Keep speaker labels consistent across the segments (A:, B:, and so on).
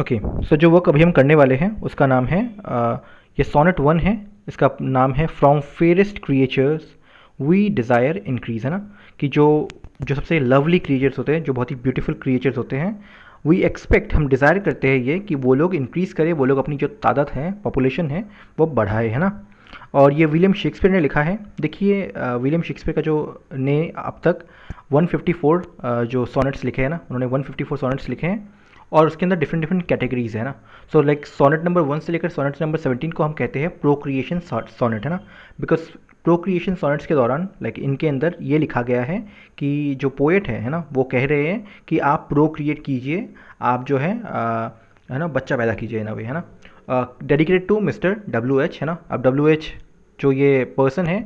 A: Okay so जो work अभी हम करने वाले हैं उसका नाम है uh, ये सोनेट वन है इसका नाम है from fairest creatures we desire increase है ना कि जो जो सबसे लवली क्रिएचर्स होते हैं जो बहुत ही ब्यूटीफुल क्रिएचर्स होते हैं वी एक्सपेक्ट हम डिज़ायर करते हैं ये कि वो लोग इंक्रीज़ करें वो लोग अपनी जो तादाद है पॉपुलेशन है वो बढ़ाए है ना और ये विलियम शेक्सपियर ने लिखा है देखिए विलियम uh, शेक्सपियर का जो ने अब तक 154 uh, जो सोनेट्स लिखे हैं ना उन्होंने 154 सोनेट्स लिखे हैं और उसके अंदर डिफरेंट डिफरेंट कैटेगरीज है ना so like sonnet number one से लेकर सोनेट नंबर सेवेंटीन को हम कहते हैं प्रोक्रिएशन सोनेट है ना बिकॉज प्रोक्रिएशन सोनेट्स के दौरान लाइक like, इनके अंदर ये लिखा गया है कि जो पोएट है है ना वो कह रहे हैं कि आप प्रोक्रिएट कीजिए आप जो है आ, है ना बच्चा पैदा कीजिए इन अवे है ना dedicated to mister W H है ना अब डब्ल्यू एच जो ये पर्सन है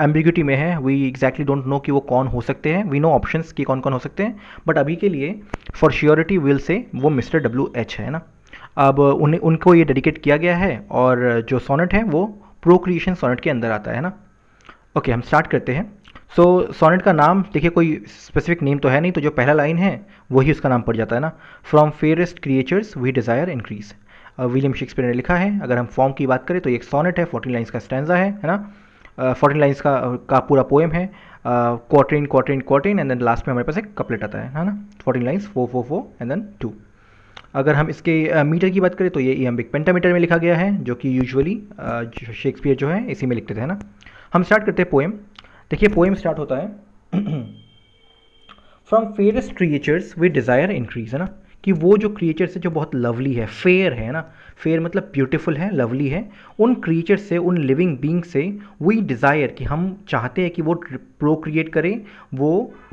A: एम्बिग्यूटी में है वी एग्जैक्टली डोंट नो कि वो कौन हो सकते हैं वी नो ऑप्शंस कि कौन कौन हो सकते हैं बट अभी के लिए फॉर श्योरिटी विल से वो मिस्टर डब्ल्यू एच है ना अब उन्हें उनको ये डेडिकेट किया गया है और जो सोनेट है वो प्रोक्रिएशन सोनेट के अंदर आता है ना ओके okay, हम स्टार्ट करते हैं सो so, सोनेट का नाम देखिए कोई स्पेसिफिक नेम तो है नहीं तो जो पहला लाइन है वही उसका नाम पड़ जाता है ना from fairest creatures we desire increase William Shakespeare ने लिखा है अगर हम फॉर्म की बात करें तो एक सोनेट है फोर्टीन लाइन्स का स्टैंडा है है ना फोर्टीन लाइन्स का का पूरा पोएम है quatrain quatrain quatrain and then last में हमारे पास एक कपलेट आता है है ना fourteen lines four four four and then two अगर हम इसके मीटर मीटर की बात करें तो ये बिक पेंटामीटर में लिखा गया है जो कि यूजुअली शेक्सपियर जो है इसी में लिखते थे है ना हम स्टार्ट करते हैं पोएम देखिए पोएम स्टार्ट होता है from fairest creatures with desire increase है ना कि वो जो क्रिएचर्स है जो बहुत लवली है फेयर है ना फेयर मतलब ब्यूटीफुल है लवली है उन क्रिएचर से उन लिविंग बींग से वही डिज़ायर कि हम चाहते हैं कि वो प्रोक्रिएट करें वो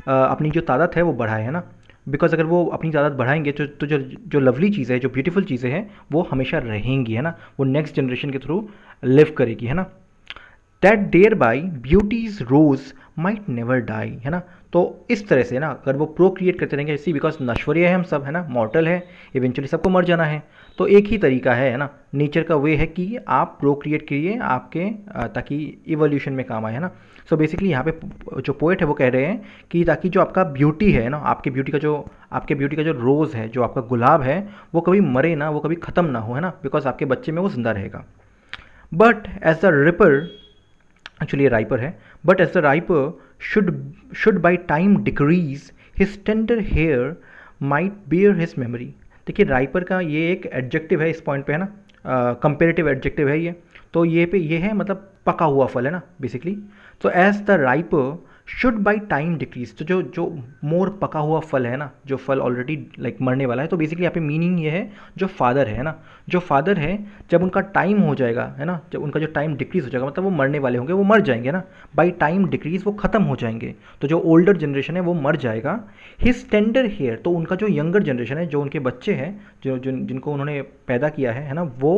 A: आ, अपनी जो तादाद है वो बढ़ाए है ना बिकॉज अगर वो अपनी तादाद बढ़ाएंगे तो, तो जो जो लवली चीज़ें हैं जो ब्यूटीफुल चीज़ें हैं वो हमेशा रहेंगी है ना वो नेक्स्ट जनरेशन के थ्रू लिव करेगी है ना that thereby beauty's rose might never die है ना तो इस तरह से ना अगर वो प्रोक्रिएट करते रहेंगे इसी बिकॉज नश्वरीय है हम सब है ना मॉर्टल है इवेंचुअली सबको मर जाना है तो एक ही तरीका है ना नेचर का वे है कि आप प्रोक्रिएट करिए आपके ताकि इवोल्यूशन में काम आए है ना सो बेसिकली यहाँ पे जो पोएट है वो कह रहे हैं कि ताकि जो आपका ब्यूटी है ना आपके ब्यूटी का जो आपके ब्यूटी का जो रोज़ है जो आपका गुलाब है वो कभी मरे ना वो कभी ख़त्म ना हो है ना बिकॉज आपके बच्चे में वो जिंदा रहेगा but as the ripper actually ये राइपर है but as the riper should should by time decrease his tender heir might bear his memory देखिए राइपर का ये एक एडजेक्टिव है इस पॉइंट पे है ना कंपेरेटिव uh, एडजेक्टिव है ये तो ये पे ये है मतलब पका हुआ फल है ना बेसिकली तो as the riper should by time decrease तो जो जो मोर पका हुआ फल है ना जो फल ऑलरेडी लाइक मरने वाला है तो बेसिकली यहाँ पे मीनिंग ये है जो फादर है ना जो फादर है जब उनका टाइम हो जाएगा है ना जब उनका जो टाइम डिक्रीज हो जाएगा मतलब वो मरने वाले होंगे वो मर जाएंगे ना बाई टाइम डिक्रीज वो खत्म हो जाएंगे तो जो ओल्डर जनरेशन है वो मर जाएगा हिज टेंडर हेयर तो उनका जो यंगर जनरेशन है जो उनके बच्चे हैं जो जिन जिनको उन्होंने पैदा किया है है ना वो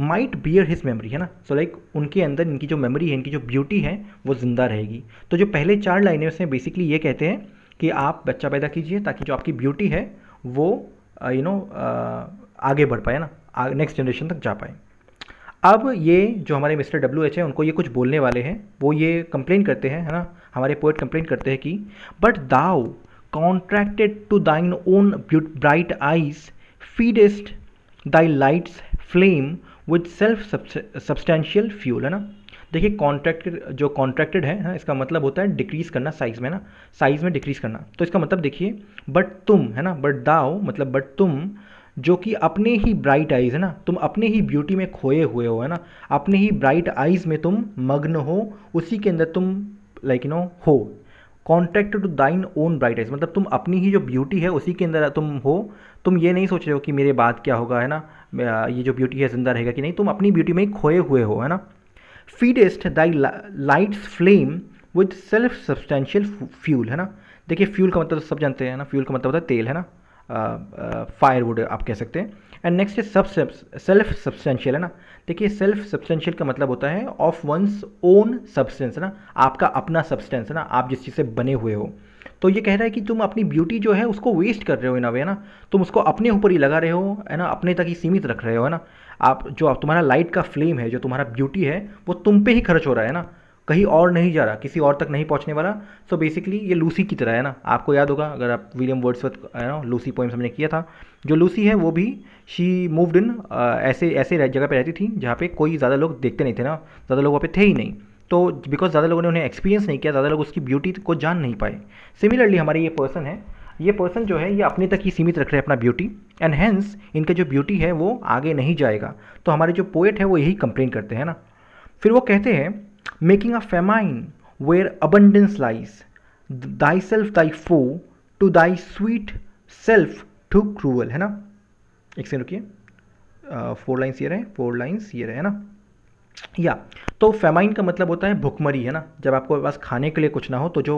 A: माइट बियर हिज मेमरी है ना सो so लाइक like, उनके अंदर इनकी जो मेमरी है इनकी जो ब्यूटी है वो ज़िंदा रहेगी तो जो पहले चार लाइनें उसमें बेसिकली ये कहते हैं कि आप बच्चा पैदा कीजिए ताकि जो आपकी ब्यूटी है वो यू uh, नो uh, आगे बढ़ पाए ना नेक्स्ट जनरेशन तक जा पाए अब ये जो हमारे मिस्टर डब्ल्यू एच हैं उनको ये कुछ बोलने वाले हैं वो ये कंप्लेन करते हैं है ना हमारे पोइट कंप्लेन करते हैं कि but thou contracted to thine own bright eyes feed'st thy light's flame with self substantial fuel है ना देखिए कॉन्ट्रैक्ट जो कॉन्ट्रैक्टेड है ना इसका मतलब होता है डिक्रीज़ करना साइज़ में ना साइज़ में डिक्रीज़ करना तो इसका मतलब देखिए बट तुम है ना बट दाओ मतलब बट तुम जो कि अपने ही ब्राइट आइज़ है ना तुम अपने ही ब्यूटी में खोए हुए हो है ना अपने ही ब्राइट आइज़ में तुम मग्न हो उसी के अंदर तुम लाइक यू नो हो contract to thine own bright eyes मतलब तुम अपनी ही जो ब्यूटी है उसी के अंदर तुम हो तुम ये नहीं सोच रहे हो कि मेरे बाद क्या होगा है ना ये जो ब्यूटी है जिंदा रहेगा कि नहीं तुम अपनी ब्यूटी में ही खोए हुए हो है ना feed'st thy light's flame with self substantial fuel है ना देखिए फ्यूल का मतलब सब जानते हैं ना फ्यूल का मतलब होता है तेल है ना फायरवुड आप कह सकते हैं एंड नेक्स्ट इज सब सेल्फ सब्सटेंशियल है ना देखिए सेल्फ सब्सटेंशियल का मतलब होता है ऑफ वंस ओन सब्सटेंस है ना आपका अपना सब्सटेंस है ना आप जिस चीज़ से बने हुए हो तो ये कह रहा है कि तुम अपनी ब्यूटी जो है उसको वेस्ट कर रहे हो इन अवे ना तुम उसको अपने ऊपर ही लगा रहे हो है ना अपने तक ही सीमित रख रहे हो है ना आप जो तुम्हारा लाइट का फ्लेम है जो तुम्हारा ब्यूटी है वो तुम पे ही खर्च हो रहा है ना कहीं और नहीं जा रहा किसी और तक नहीं पहुंचने वाला सो so बेसिकली ये लूसी की तरह है ना आपको याद होगा अगर आप विलियम वर्ड्सवर्थ ना लूसी पोइम्स हमने किया था जो लूसी है वो भी शी मूव्ड इन ऐसे ऐसे जगह पर रहती थी जहाँ पे कोई ज़्यादा लोग देखते नहीं थे ना ज़्यादा लोग वहाँ पे थे ही नहीं तो बिकॉज ज़्यादा लोगों ने उन्हें एक्सपीरियंस नहीं किया ज़्यादा लोग उसकी ब्यूटी को जान नहीं पाए सिमिलरली हमारे ये पर्सन है ये पर्सन जो है ये अपने तक ही सीमित रख रहे हैं अपना ब्यूटी एंड हैंस इनका जो ब्यूटी है वो आगे नहीं जाएगा तो हमारे जो पोएट है वो यही कंप्लेन करते हैं ना फिर वो कहते हैं making a famine where abundance lies. Thyself thy foe, to thy sweet self too cruel, है ना एक सेकेंड रुकिए फोर लाइन्स ये रहे फोर लाइन्स ये रहे है ना या तो फेमाइन का मतलब होता है भुखमरी है ना जब आपको पास खाने के लिए कुछ ना हो तो जो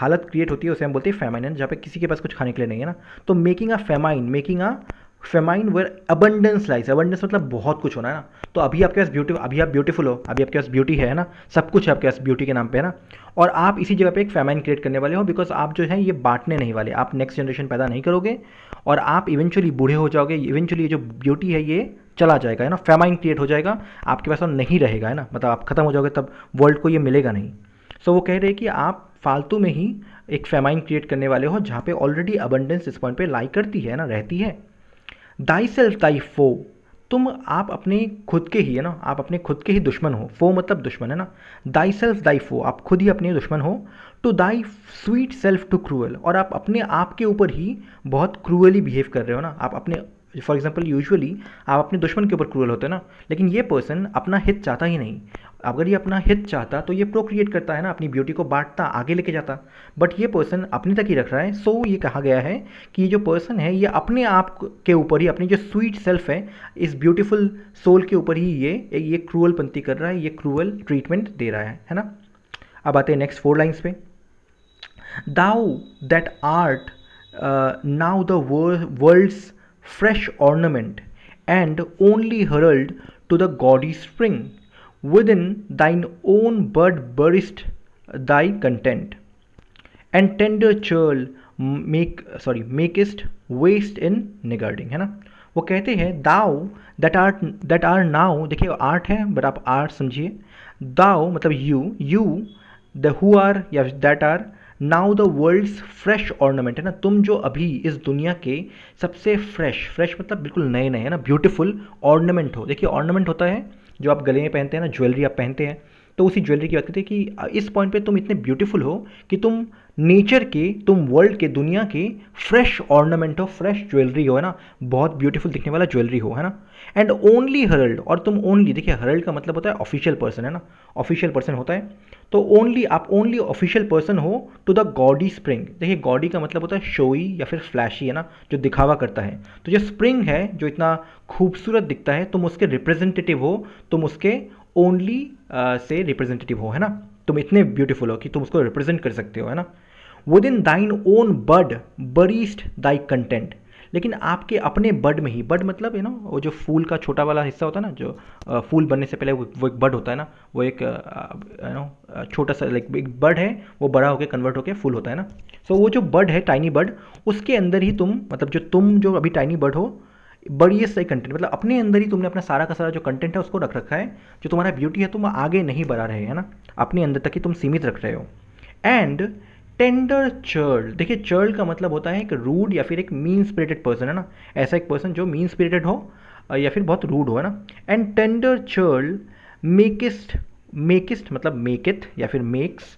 A: हालत क्रिएट होती है उसे हम बोलते हैं फेमाइन है जहाँ पे किसी के पास कुछ खाने के लिए नहीं है ना तो making a famine making a famine where abundance lies abundance मतलब बहुत कुछ होना है ना तो अभी आपके पास ब्यूटी अभी आप ब्यूटीफुल हो अभी आपके पास ब्यूटी है ना सब कुछ है आपके पास ब्यूटी के नाम पे है ना और आप इसी जगह पे एक फेमाइन क्रिएट करने वाले हो बिकॉज आप जो है ये बांटने नहीं वाले आप नेक्स्ट जनरेशन पैदा नहीं करोगे और आप इवेंचुअली बूढ़े हो जाओगे इवेंचुअली ये जो ब्यूटी है ये चला जाएगा है ना फेमाइन क्रिएट हो जाएगा आपके पास और नहीं रहेगा है ना मतलब आप खत्म हो जाओगे तब वर्ल्ड को ये मिलेगा नहीं सो so, वो कह रहे हैं कि आप फालतू में ही एक फेमाइन क्रिएट करने वाले हो जहाँ पे ऑलरेडी अबंडेंस इस पॉइंट पे लाई करती है ना रहती है दाई सेल्फ दाई फो तुम आप अपने खुद के ही है ना आप अपने खुद के ही दुश्मन हो फो मतलब दुश्मन है ना दाई सेल्फ दाई फो आप खुद ही अपने दुश्मन हो टू तो thy sweet self too cruel और आप अपने आप के ऊपर ही बहुत क्रूअली बिहेव कर रहे हो ना आप अपने फॉर एग्जाम्पल यूजअली आप अपने दुश्मन के ऊपर क्रूअल होते हैं ना लेकिन ये पर्सन अपना हित चाहता ही नहीं अगर ये अपना हित चाहता तो ये प्रोक्रिएट करता है ना अपनी ब्यूटी को बांटता आगे लेके जाता बट ये पर्सन अपने तक ही रख रहा है सो so ये कहा गया है कि ये जो पर्सन है ये अपने आप के ऊपर ही अपनी जो स्वीट सेल्फ है इस ब्यूटीफुल सोल के ऊपर ही ये ये क्रूअल पंथी कर रहा है ये क्रूअल ट्रीटमेंट दे रहा है है ना अब आते हैं नेक्स्ट फोर लाइन्स पे thou that art now the world's fresh ornament, and only herald to the gaudy spring. Within thine own bud burst thy content, and tender churl make sorry makest waste in niggarding है ना वो कहते हैं thou that are that are now देखिए art है but आप art समझिए thou मतलब you you the who are या that are now the world's fresh ornament है ना तुम जो अभी इस दुनिया के सबसे फ्रेश फ्रेश मतलब बिल्कुल नए नए है ना ब्यूटिफुल ऑर्नामेंट हो देखिए ऑर्नामेंट होता है जो आप गले में पहनते हैं ना ज्वेलरी आप पहनते हैं तो उसी ज्वेलरी की बात करते हैं कि इस पॉइंट पे तुम इतने ब्यूटीफुल हो कि तुम नेचर के तुम वर्ल्ड के दुनिया के फ्रेश ऑर्नामेंट हो फ्रेश ज्वेलरी हो है ना बहुत ब्यूटीफुल दिखने वाला ज्वेलरी हो है ना एंड ओनली हरल्ड और तुम ओनली देखिए हरल्ड का मतलब होता है ऑफिशियल पर्सन है ना ऑफिशियल पर्सन होता है तो ओनली आप ओनली ऑफिशियल पर्सन हो टू द गॉडी स्प्रिंग देखिए गॉडी का मतलब होता है शोई या फिर फ्लैशी है ना जो दिखावा करता है तो जो स्प्रिंग है जो इतना खूबसूरत दिखता है तुम उसके रिप्रेजेंटेटिव हो तुम उसके ओनली uh, से रिप्रेजेंटेटिव हो है ना तुम इतने ब्यूटीफुल हो कि तुम उसको रिप्रेजेंट कर सकते हो है ना within thine own bud buriest thy content लेकिन आपके अपने बड में ही बड मतलब यू नो वो जो फूल का छोटा वाला हिस्सा होता है ना जो फूल बनने से पहले वो एक बड होता है ना वो एक यू नो छोटा सा लाइक एक बड है वो बड़ा होकर कन्वर्ट होकर फूल होता है ना सो so, वो जो बर्ड है टाइनी बर्ड उसके अंदर ही तुम मतलब जो तुम जो अभी टाइनी बर्ड हो बड़ी सही कंटेंट मतलब अपने अंदर ही तुमने अपना सारा का सारा जो कंटेंट है उसको रख रखा है जो तुम्हारा ब्यूटी है तुम आगे नहीं बढ़ा रहे हैं ना अपने अंदर तक ही तुम सीमित रख रहे हो एंड टेंडर चर्ल देखिए चर्ल का मतलब होता है एक रूड या फिर एक मीन स्पिरिटेड पर्सन है ना ऐसा एक पर्सन जो मीन स्पिरिटेड हो या फिर बहुत रूड हो है ना एंड टेंडर चर्ल मेकिस्ट मेकिस्ट मतलब मेक इथ या फिर मेक्स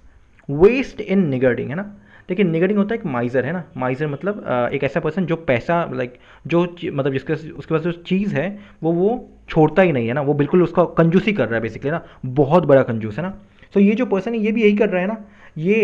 A: वेस्ट इन निगर्डिंग है ना देखिए निगर्डिंग होता है एक माइजर है ना माइजर मतलब एक ऐसा पर्सन जो पैसा लाइक जो मतलब जिसके उसके पास जो चीज़ है वो वो छोड़ता ही नहीं है ना वो बिल्कुल उसका कंजूसी कर रहा है बेसिकली ना बहुत बड़ा कंजूस है ना सो so, ये जो पर्सन है ये भी यही कर रहा है ना ये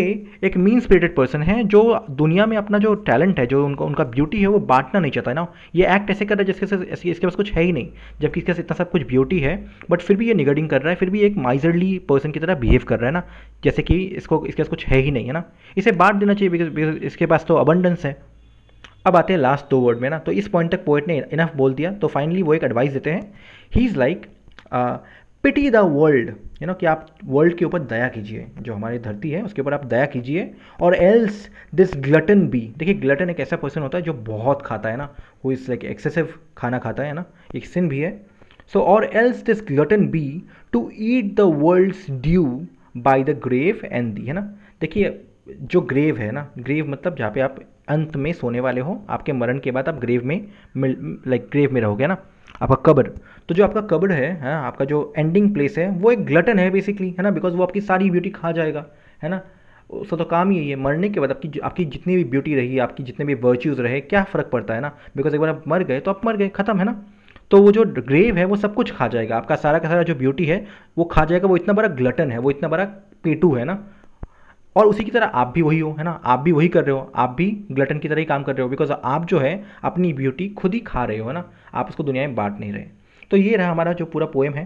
A: एक मीन स्पिरिटेड पर्सन है जो दुनिया में अपना जो टैलेंट है जो उनका उनका ब्यूटी है वो बांटना नहीं चाहता है ना ये एक्ट ऐसे कर रहा है जिसके इसके पास कुछ है ही नहीं जबकि इसके पास इतना सब कुछ ब्यूटी है बट फिर भी ये निगडिंग कर रहा है फिर भी एक माइजरली पर्सन की तरह बिहेव कर रहा है ना जैसे कि इसको इसके पास कुछ है ही नहीं है ना इसे बांट देना चाहिए बिकॉज इसके पास तो अबंडेंस है अब आते हैं लास्ट दो वर्ड में ना तो इस पॉइंट तक पोइट ने इनफ बोल दिया तो फाइनली वो एक एडवाइस देते हैं he is like pity the world you know कि आप वर्ल्ड के ऊपर दया कीजिए जो हमारी धरती है उसके ऊपर आप दया कीजिए और एल्स दिस ग्लटन बी देखिए ग्लटन एक ऐसा पर्सन होता है जो बहुत खाता है ना वो इज़ लाइक एक्सेसिव खाना खाता है ना एक सिन भी है सो और else this glutton be to eat the world's due by the grave and thee है ना देखिए जो ग्रेव है ना ग्रेव मतलब जहाँ पे आप अंत में सोने वाले हो आपके मरण के बाद आप ग्रेव में लाइक ग्रेव में रहोगे ना आपका कबर तो जो आपका कबर है हाँ आपका जो एंडिंग प्लेस है वो एक ग्लटन है बेसिकली है ना बिकॉज वो आपकी सारी ब्यूटी खा जाएगा है ना उसका तो काम यही है मरने के बाद आपकी आपकी जितनी भी ब्यूटी रही आपकी जितने भी वर्च्यूज़ रहे क्या फ़र्क पड़ता है ना बिकॉज एक बार आप मर गए तो आप मर गए ख़त्म है ना तो वो जो ग्रेव है वो सब कुछ खा जाएगा आपका सारा का सारा जो ब्यूटी है वो खा जाएगा वो इतना बड़ा ग्लटन है वो इतना बड़ा पेटू है ना और उसी की तरह आप भी वही हो है ना आप भी वही कर रहे हो आप भी ग्लटन की तरह ही काम कर रहे हो बिकॉज आप जो है अपनी ब्यूटी खुद ही खा रहे हो है ना आप उसको दुनिया में बांट नहीं रहे तो ये रहा हमारा जो पूरा पोएम है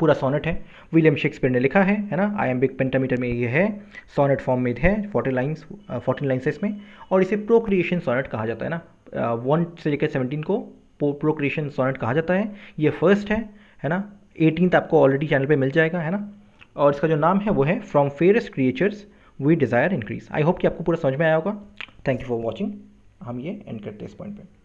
A: पूरा सोनेट है विलियम शेक्सपियर ने लिखा है है ना आई बिग पेंटामीटर में ये है सोनेट फॉर्म में है फोर्टीन लाइन्स फोर्टीन लाइन्स है इसमें और इसे प्रोक्रिएशन सोनेट कहा जाता है ना वन uh, से लेकर सेवनटीन को प्रोक्रिएशन सोनेट कहा जाता है ये फर्स्ट है है ना एटीनथ आपको ऑलरेडी चैनल पे मिल जाएगा है ना और इसका जो नाम है वो है from fairest creatures we desire increase I hope कि आपको पूरा समझ में आया होगा थैंक यू फॉर वॉचिंग हम ये एंड करते हैं इस पॉइंट पर